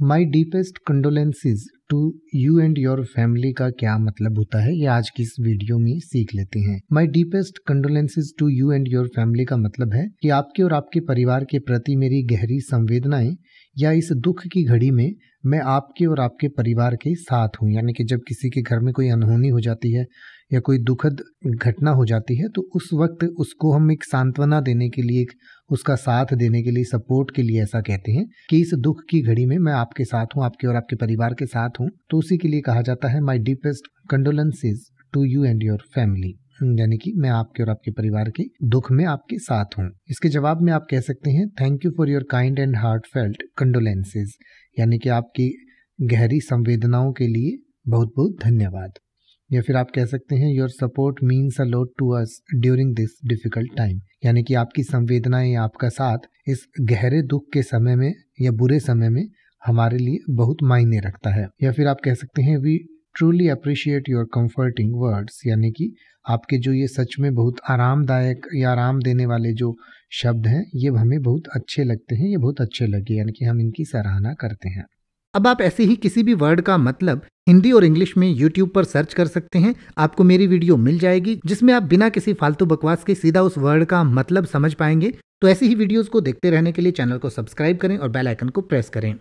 My deepest condolences to you and your family का क्या मतलब होता है ये आज की इस वीडियो में सीख लेते हैं my deepest condolences to you and your family का मतलब है कि आपके और आपके परिवार के प्रति मेरी गहरी संवेदनाएं या इस दुख की घड़ी में मैं आपके और आपके परिवार के साथ हूँ यानी कि जब किसी के घर में कोई अनहोनी हो जाती है या कोई दुखद घटना हो जाती है तो उस वक्त उसको हम एक सांत्वना देने के लिए एक उसका साथ देने के लिए सपोर्ट के लिए ऐसा कहते हैं कि इस दुख की घड़ी में मैं आपके साथ हूँ आपके और आपके परिवार के साथ हूँ हूँ तो उसी के लिए कहा जाता है my deepest condolences to you and your family यानी कि मैं आपके और आपके परिवार के दुख में आपके साथ हूँ इसके जवाब में आप कह सकते हैं thank you for your kind and heartfelt condolences यानी कि आपकी गहरी संवेदनाओं के लिए बहुत बहुत धन्यवाद या फिर आप कह सकते हैं your support means a lot to us during this difficult time यानी कि आपकी संवेदनाएं आपका साथ इस गहरे दुख के समय में या बुरे समय में हमारे लिए बहुत मायने रखता है या फिर आप कह सकते हैं we truly appreciate your comforting words यानी कि आपके जो ये सच में बहुत आरामदायक या आराम देने वाले जो शब्द हैं ये हमें बहुत अच्छे लगते हैं ये बहुत अच्छे लगे यानी कि हम इनकी सराहना करते हैं अब आप ऐसे ही किसी भी वर्ड का मतलब हिंदी और इंग्लिश में यूट्यूब पर सर्च कर सकते हैं आपको मेरी वीडियो मिल जाएगी जिसमें आप बिना किसी फालतू बकवास के सीधा उस वर्ड का मतलब समझ पाएंगे तो ऐसी ही वीडियोस को देखते रहने के लिए चैनल को सब्सक्राइब करें और बेल आइकन को प्रेस करें